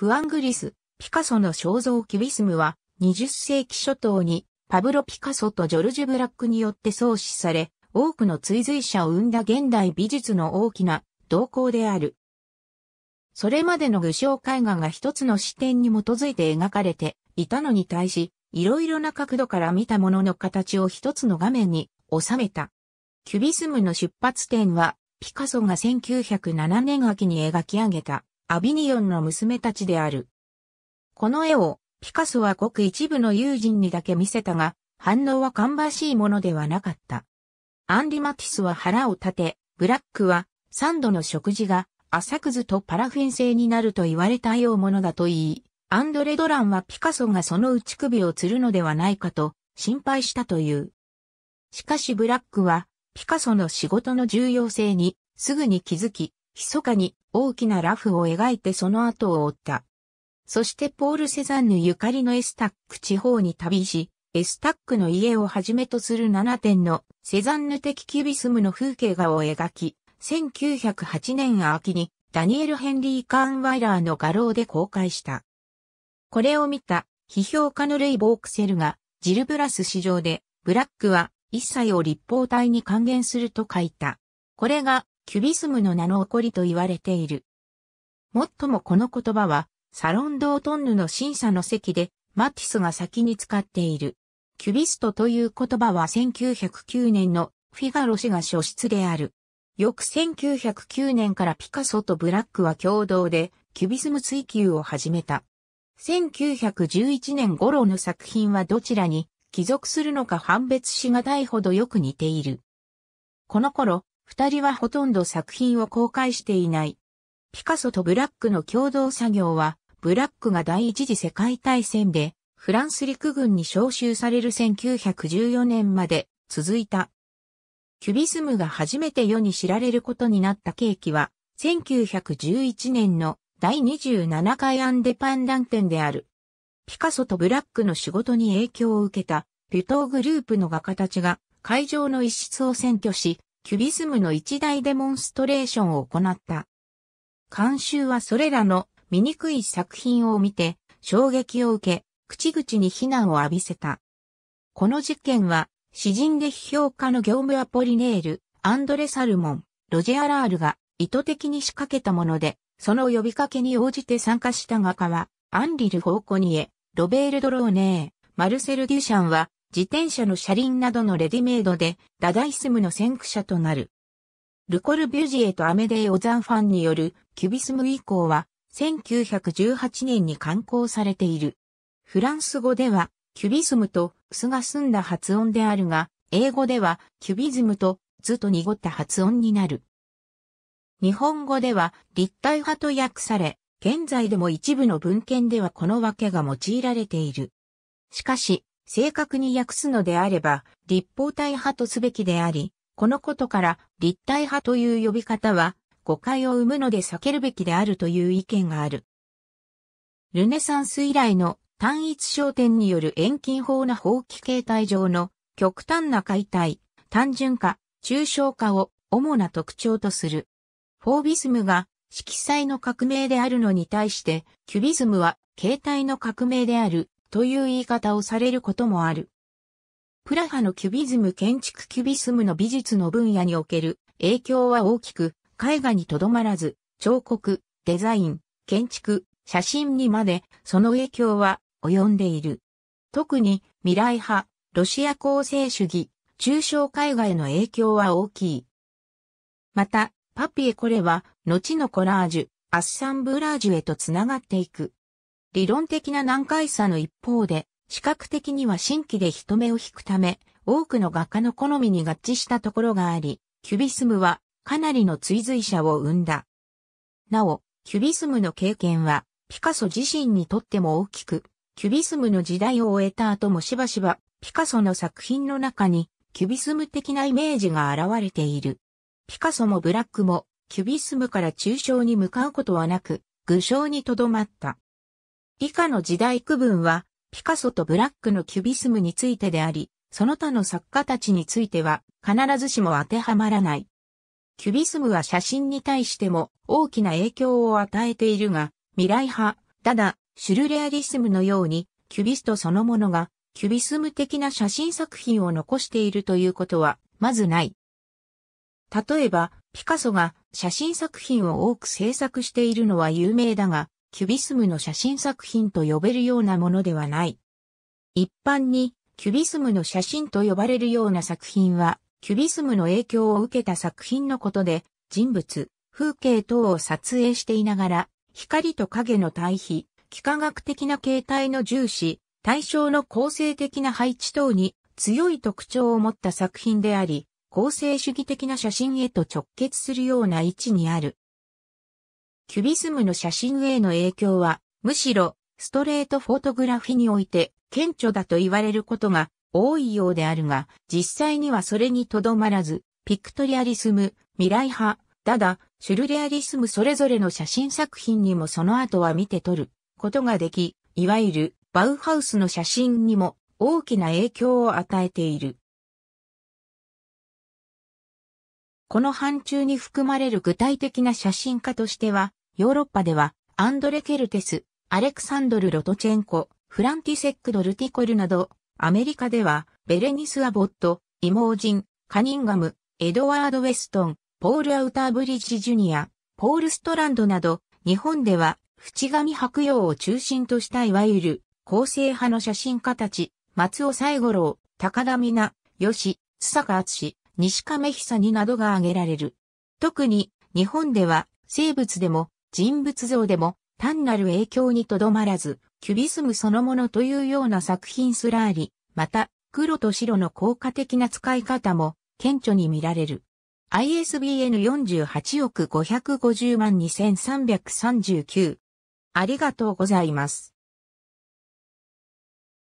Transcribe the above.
フアングリス、ピカソの肖像キュビスムは、20世紀初頭に、パブロ・ピカソとジョルジュ・ブラックによって創始され、多くの追随者を生んだ現代美術の大きな動向である。それまでの具象絵画が一つの視点に基づいて描かれていたのに対し、いろいろな角度から見たものの形を一つの画面に収めた。キュビスムの出発点は、ピカソが1907年秋に描き上げたアビニオンの娘たちである。この絵をピカソはごく一部の友人にだけ見せたが、反応は芳しいものではなかった。アンリ・マティスは腹を立て、ブラックは3度の食事が浅くずとパラフィン製になると言われたようものだと言い、アンドレ・ドランはピカソがその内首を吊るのではないかと心配したという。しかしブラックはピカソの仕事の重要性にすぐに気づき、密かに大きなラフを描いてその後を追った。そしてポール・セザンヌゆかりのエスタック地方に旅し、エスタックの家をはじめとする7点のセザンヌ的キュビスムの風景画を描き、1908年秋にダニエル・ヘンリー・カーンワイラーの画廊で公開した。これを見た批評家のレイ・ボークセルがジル・ブラス市場でブラックは一切を立方体に還元すると書いた。これがキュビスムの名の起こりと言われている。もっともこの言葉は、サロンドートンヌの審査の席で、マティスが先に使っている。キュビストという言葉は1909年のフィガロ氏が初出である。翌1909年からピカソとブラックは共同でキュビスム追求を始めた。1911年頃の作品はどちらに帰属するのか判別しがたいほどよく似ている。この頃、二人はほとんど作品を公開していない。ピカソとブラックの共同作業は、ブラックが第一次世界大戦で、フランス陸軍に召集される1914年まで続いた。キュビスムが初めて世に知られることになった契機は、1911年の第27回アンデパンダン展である。ピカソとブラックの仕事に影響を受けた、ピュトーグループの画家たちが会場の一室を占拠し、キュビスムの一大デモンストレーションを行った。監修はそれらの醜い作品を見て衝撃を受け、口々に非難を浴びせた。この事件は、詩人で批評家の業務アポリネール、アンドレ・サルモン、ロジェ・アラールが意図的に仕掛けたもので、その呼びかけに応じて参加した画家は、アンリル・ホーコニエ、ロベール・ドローネー、マルセル・デュシャンは、自転車の車輪などのレディメイドで、ダダイスムの先駆者となる。ルコルビュジエとアメデイ・オザンファンによるキュビスム以降は、1918年に刊行されている。フランス語では、キュビスムと、すが澄んだ発音であるが、英語では、キュビズムと、ずと濁った発音になる。日本語では、立体派と訳され、現在でも一部の文献ではこの訳が用いられている。しかし、正確に訳すのであれば、立方体派とすべきであり、このことから立体派という呼び方は誤解を生むので避けるべきであるという意見がある。ルネサンス以来の単一焦点による遠近法の法規形態上の極端な解体、単純化、抽象化を主な特徴とする。フォービスムが色彩の革命であるのに対して、キュビズムは形態の革命であるという言い方をされることもある。プラハのキュビズム建築キュビスムの美術の分野における影響は大きく、絵画にとどまらず、彫刻、デザイン、建築、写真にまでその影響は及んでいる。特に未来派、ロシア構成主義、抽象絵画への影響は大きい。また、パピエこれは、後のコラージュ、アッサンブラージュへとつながっていく。理論的な難解さの一方で、視覚的には新規で人目を引くため、多くの画家の好みに合致したところがあり、キュビスムはかなりの追随者を生んだ。なお、キュビスムの経験は、ピカソ自身にとっても大きく、キュビスムの時代を終えた後もしばしば、ピカソの作品の中に、キュビスム的なイメージが現れている。ピカソもブラックも、キュビスムから抽象に向かうことはなく、具象にとどまった。以下の時代区分は、ピカソとブラックのキュビスムについてであり、その他の作家たちについては、必ずしも当てはまらない。キュビスムは写真に対しても大きな影響を与えているが、未来派、ただ、シュルレアリスムのように、キュビストそのものが、キュビスム的な写真作品を残しているということは、まずない。例えば、ピカソが写真作品を多く制作しているのは有名だが、キュビスムの写真作品と呼べるようなものではない。一般に、キュビスムの写真と呼ばれるような作品は、キュビスムの影響を受けた作品のことで、人物、風景等を撮影していながら、光と影の対比、幾何学的な形態の重視、対象の構成的な配置等に強い特徴を持った作品であり、構成主義的な写真へと直結するような位置にある。キュビスムの写真への影響は、むしろ、ストレートフォトグラフィにおいて、顕著だと言われることが多いようであるが、実際にはそれにとどまらず、ピクトリアリスム、未来派、ただ、シュルレアリスムそれぞれの写真作品にもその後は見て撮ることができ、いわゆるバウハウスの写真にも大きな影響を与えている。この範疇に含まれる具体的な写真家としては、ヨーロッパでは、アンドレ・ケルテス、アレクサンドル・ロトチェンコ、フランティセック・ドルティコルなど、アメリカでは、ベレニス・アボット、イモージン、カニンガム、エドワード・ウェストン、ポール・アウターブリッジ・ジュニア、ポール・ストランドなど、日本では、淵上白洋を中心としたいわゆる、構成派の写真家たち、松尾西五郎、高田美奈、吉、須坂厚西亀久になどが挙げられる。特に、日本では、生物でも、人物像でも単なる影響にとどまらず、キュビスムそのものというような作品すらあり、また、黒と白の効果的な使い方も顕著に見られる。ISBN 48億550万2339。ありがとうございます。